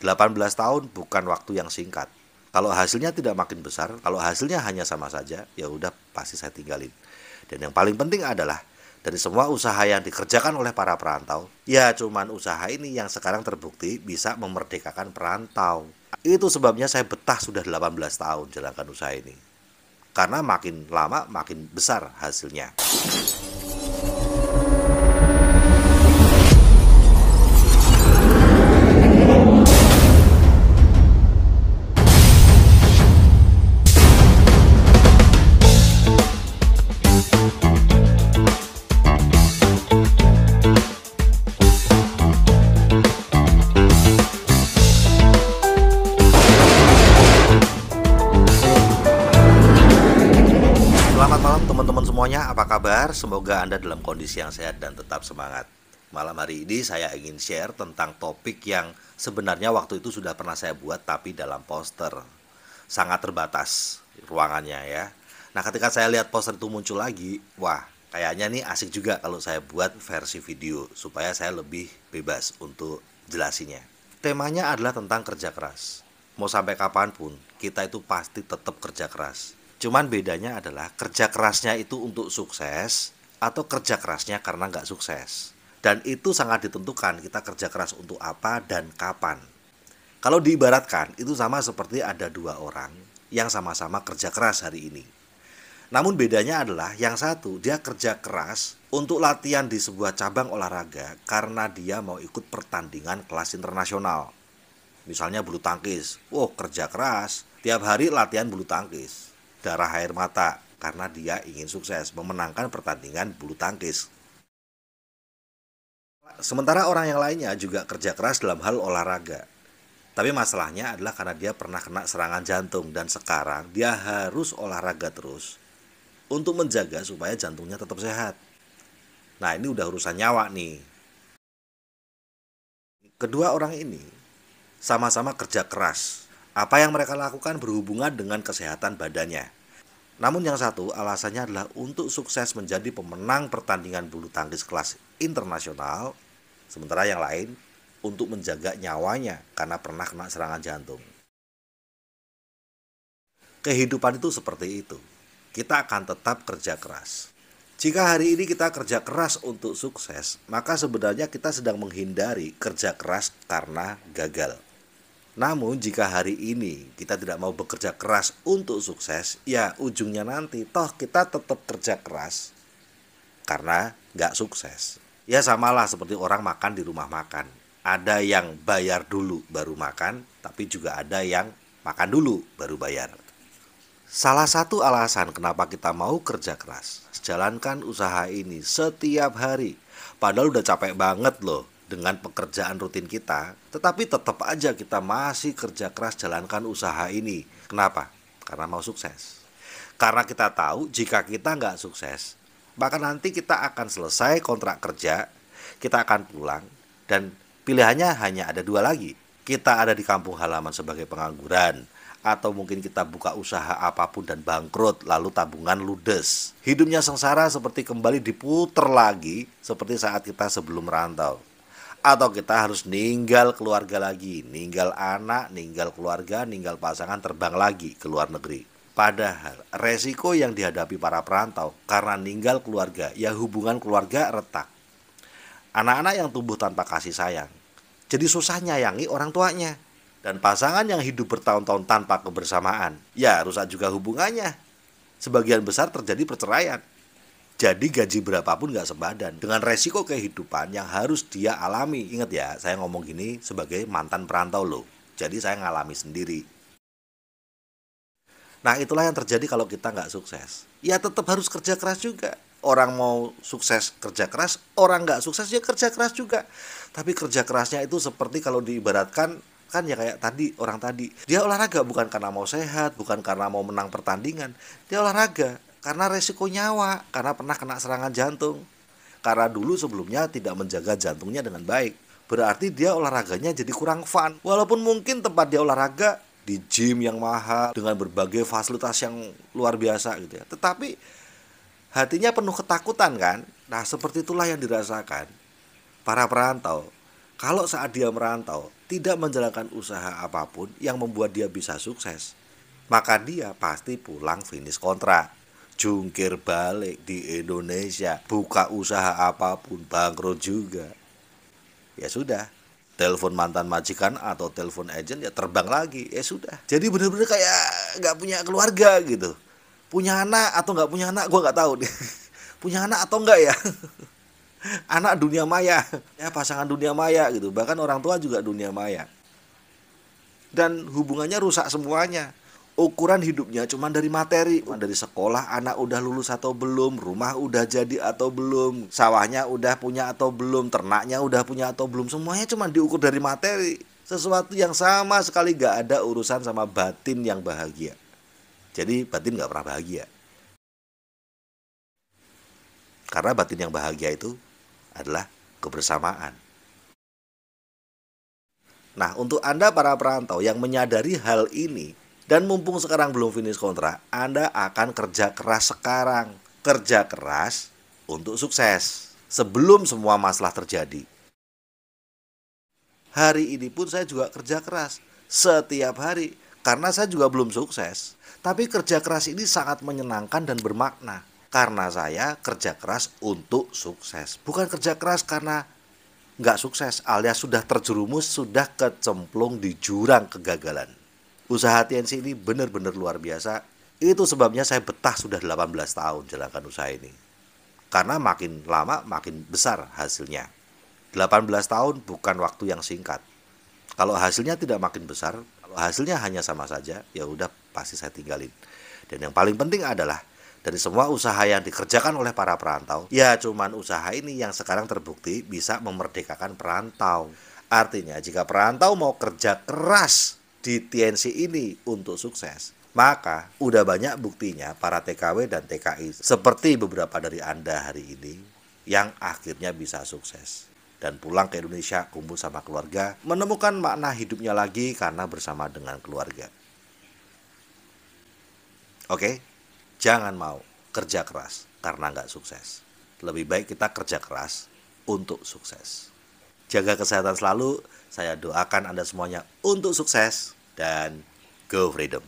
18 tahun bukan waktu yang singkat. Kalau hasilnya tidak makin besar, kalau hasilnya hanya sama saja, ya udah pasti saya tinggalin. Dan yang paling penting adalah dari semua usaha yang dikerjakan oleh para perantau, ya cuman usaha ini yang sekarang terbukti bisa memerdekakan perantau. Itu sebabnya saya betah sudah 18 tahun jalankan usaha ini. Karena makin lama makin besar hasilnya. apa kabar? Semoga Anda dalam kondisi yang sehat dan tetap semangat. Malam hari ini saya ingin share tentang topik yang sebenarnya waktu itu sudah pernah saya buat tapi dalam poster. Sangat terbatas ruangannya ya. Nah ketika saya lihat poster itu muncul lagi, wah kayaknya nih asik juga kalau saya buat versi video supaya saya lebih bebas untuk jelasinya. Temanya adalah tentang kerja keras. Mau sampai kapanpun, kita itu pasti tetap kerja keras Cuman bedanya adalah kerja kerasnya itu untuk sukses atau kerja kerasnya karena nggak sukses. Dan itu sangat ditentukan kita kerja keras untuk apa dan kapan. Kalau diibaratkan itu sama seperti ada dua orang yang sama-sama kerja keras hari ini. Namun bedanya adalah yang satu dia kerja keras untuk latihan di sebuah cabang olahraga karena dia mau ikut pertandingan kelas internasional. Misalnya bulu tangkis, wow kerja keras, tiap hari latihan bulu tangkis darah air mata karena dia ingin sukses memenangkan pertandingan bulu tangkis. Sementara orang yang lainnya juga kerja keras dalam hal olahraga. Tapi masalahnya adalah karena dia pernah kena serangan jantung dan sekarang dia harus olahraga terus untuk menjaga supaya jantungnya tetap sehat. Nah, ini udah urusan nyawa nih. Kedua orang ini sama-sama kerja keras. Apa yang mereka lakukan berhubungan dengan kesehatan badannya namun yang satu alasannya adalah untuk sukses menjadi pemenang pertandingan bulu tangkis kelas internasional, sementara yang lain untuk menjaga nyawanya karena pernah kena serangan jantung. Kehidupan itu seperti itu. Kita akan tetap kerja keras. Jika hari ini kita kerja keras untuk sukses, maka sebenarnya kita sedang menghindari kerja keras karena gagal. Namun jika hari ini kita tidak mau bekerja keras untuk sukses, ya ujungnya nanti toh kita tetap kerja keras karena nggak sukses. Ya samalah seperti orang makan di rumah makan. Ada yang bayar dulu baru makan, tapi juga ada yang makan dulu baru bayar. Salah satu alasan kenapa kita mau kerja keras, jalankan usaha ini setiap hari. Padahal udah capek banget loh, dengan pekerjaan rutin kita, tetapi tetap aja kita masih kerja keras jalankan usaha ini. Kenapa? Karena mau sukses. Karena kita tahu jika kita nggak sukses, maka nanti kita akan selesai kontrak kerja, kita akan pulang, dan pilihannya hanya ada dua lagi. Kita ada di kampung halaman sebagai pengangguran, atau mungkin kita buka usaha apapun dan bangkrut lalu tabungan ludes. Hidupnya sengsara seperti kembali diputer lagi seperti saat kita sebelum merantau atau kita harus ninggal keluarga lagi, ninggal anak, ninggal keluarga, ninggal pasangan, terbang lagi ke luar negeri. Padahal resiko yang dihadapi para perantau karena ninggal keluarga, ya hubungan keluarga retak. Anak-anak yang tumbuh tanpa kasih sayang, jadi susah nyayangi orang tuanya. Dan pasangan yang hidup bertahun-tahun tanpa kebersamaan, ya rusak juga hubungannya. Sebagian besar terjadi perceraian. Jadi gaji berapapun nggak sembadan dengan resiko kehidupan yang harus dia alami. Ingat ya, saya ngomong gini sebagai mantan perantau loh. Jadi saya ngalami sendiri. Nah itulah yang terjadi kalau kita nggak sukses. Ya tetap harus kerja keras juga. Orang mau sukses kerja keras, orang nggak sukses ya kerja keras juga. Tapi kerja kerasnya itu seperti kalau diibaratkan kan ya kayak tadi orang tadi dia olahraga bukan karena mau sehat bukan karena mau menang pertandingan dia olahraga karena resiko nyawa, karena pernah kena serangan jantung. Karena dulu sebelumnya tidak menjaga jantungnya dengan baik. Berarti dia olahraganya jadi kurang fun. Walaupun mungkin tempat dia olahraga di gym yang mahal dengan berbagai fasilitas yang luar biasa gitu ya. Tetapi hatinya penuh ketakutan kan? Nah, seperti itulah yang dirasakan para perantau. Kalau saat dia merantau tidak menjalankan usaha apapun yang membuat dia bisa sukses, maka dia pasti pulang finish kontrak jungkir balik di Indonesia, buka usaha apapun bangkrut juga. Ya sudah, telepon mantan majikan atau telepon agent ya terbang lagi. Ya sudah. Jadi bener-bener kayak nggak punya keluarga gitu. Punya anak atau nggak punya anak gue nggak tahu deh. punya anak atau enggak ya? anak dunia maya, ya pasangan dunia maya gitu. Bahkan orang tua juga dunia maya. Dan hubungannya rusak semuanya ukuran hidupnya cuma dari materi, cuma dari sekolah, anak udah lulus atau belum, rumah udah jadi atau belum, sawahnya udah punya atau belum, ternaknya udah punya atau belum, semuanya cuma diukur dari materi. Sesuatu yang sama sekali gak ada urusan sama batin yang bahagia. Jadi batin gak pernah bahagia. Karena batin yang bahagia itu adalah kebersamaan. Nah, untuk Anda para perantau yang menyadari hal ini, dan mumpung sekarang belum finish kontrak, Anda akan kerja keras sekarang. Kerja keras untuk sukses sebelum semua masalah terjadi. Hari ini pun saya juga kerja keras setiap hari karena saya juga belum sukses. Tapi kerja keras ini sangat menyenangkan dan bermakna karena saya kerja keras untuk sukses, bukan kerja keras karena nggak sukses alias sudah terjerumus, sudah kecemplung di jurang kegagalan usaha TNC ini benar-benar luar biasa. Itu sebabnya saya betah sudah 18 tahun jalankan usaha ini. Karena makin lama makin besar hasilnya. 18 tahun bukan waktu yang singkat. Kalau hasilnya tidak makin besar, kalau hasilnya hanya sama saja, ya udah pasti saya tinggalin. Dan yang paling penting adalah dari semua usaha yang dikerjakan oleh para perantau, ya cuman usaha ini yang sekarang terbukti bisa memerdekakan perantau. Artinya jika perantau mau kerja keras di TNC ini untuk sukses, maka udah banyak buktinya para TKW dan TKI seperti beberapa dari Anda hari ini yang akhirnya bisa sukses dan pulang ke Indonesia kumpul sama keluarga, menemukan makna hidupnya lagi karena bersama dengan keluarga. Oke, jangan mau kerja keras karena nggak sukses. Lebih baik kita kerja keras untuk sukses jaga kesehatan selalu. Saya doakan Anda semuanya untuk sukses dan go freedom.